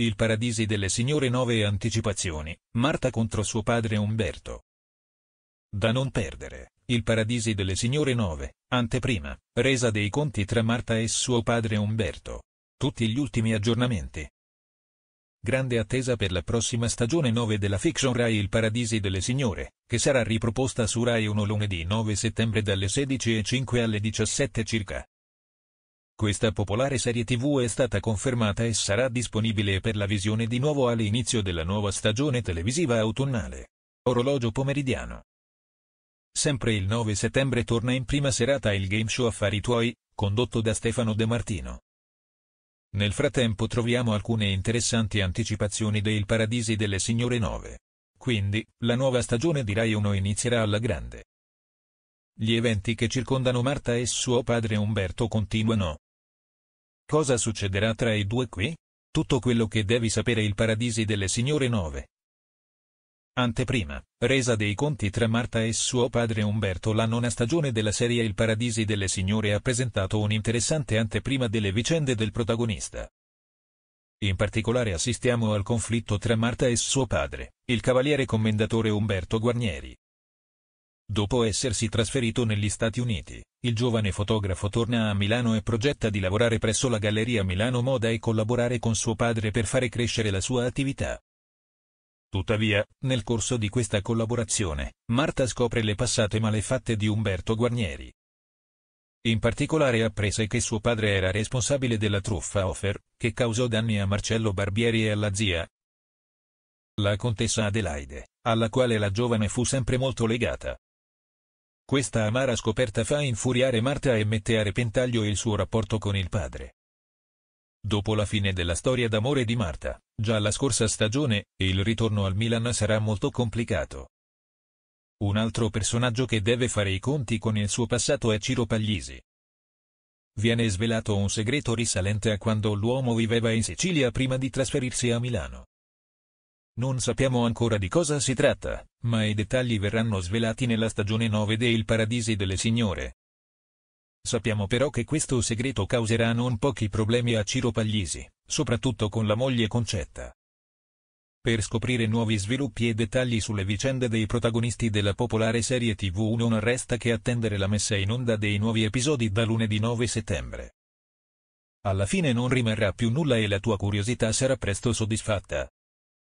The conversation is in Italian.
Il Paradisi delle Signore 9 anticipazioni, Marta contro suo padre Umberto. Da non perdere, Il Paradisi delle Signore 9, anteprima, resa dei conti tra Marta e suo padre Umberto. Tutti gli ultimi aggiornamenti. Grande attesa per la prossima stagione 9 della fiction Rai Il Paradisi delle Signore, che sarà riproposta su Rai 1 lunedì 9 settembre dalle 16.05 alle 17 circa. Questa popolare serie tv è stata confermata e sarà disponibile per la visione di nuovo all'inizio della nuova stagione televisiva autunnale. Orologio pomeridiano. Sempre il 9 settembre torna in prima serata il game show Affari Tuoi, condotto da Stefano De Martino. Nel frattempo troviamo alcune interessanti anticipazioni dei Paradisi delle Signore 9. Quindi, la nuova stagione di Rai 1 inizierà alla grande. Gli eventi che circondano Marta e suo padre Umberto continuano, Cosa succederà tra i due qui? Tutto quello che devi sapere il Paradisi delle Signore 9. Anteprima, resa dei conti tra Marta e suo padre Umberto La nona stagione della serie Il Paradisi delle Signore ha presentato un'interessante anteprima delle vicende del protagonista. In particolare assistiamo al conflitto tra Marta e suo padre, il cavaliere commendatore Umberto Guarnieri. Dopo essersi trasferito negli Stati Uniti, il giovane fotografo torna a Milano e progetta di lavorare presso la Galleria Milano Moda e collaborare con suo padre per fare crescere la sua attività. Tuttavia, nel corso di questa collaborazione, Marta scopre le passate malefatte di Umberto Guarnieri. In particolare apprese che suo padre era responsabile della truffa Offer, che causò danni a Marcello Barbieri e alla zia. La contessa Adelaide, alla quale la giovane fu sempre molto legata, questa amara scoperta fa infuriare Marta e mette a repentaglio il suo rapporto con il padre. Dopo la fine della storia d'amore di Marta, già la scorsa stagione, il ritorno al Milan sarà molto complicato. Un altro personaggio che deve fare i conti con il suo passato è Ciro Paglisi. Viene svelato un segreto risalente a quando l'uomo viveva in Sicilia prima di trasferirsi a Milano. Non sappiamo ancora di cosa si tratta, ma i dettagli verranno svelati nella stagione 9 de Il Paradisi delle Signore. Sappiamo però che questo segreto causerà non pochi problemi a Ciro Paglisi, soprattutto con la moglie Concetta. Per scoprire nuovi sviluppi e dettagli sulle vicende dei protagonisti della popolare serie TV non resta che attendere la messa in onda dei nuovi episodi da lunedì 9 settembre. Alla fine non rimarrà più nulla e la tua curiosità sarà presto soddisfatta.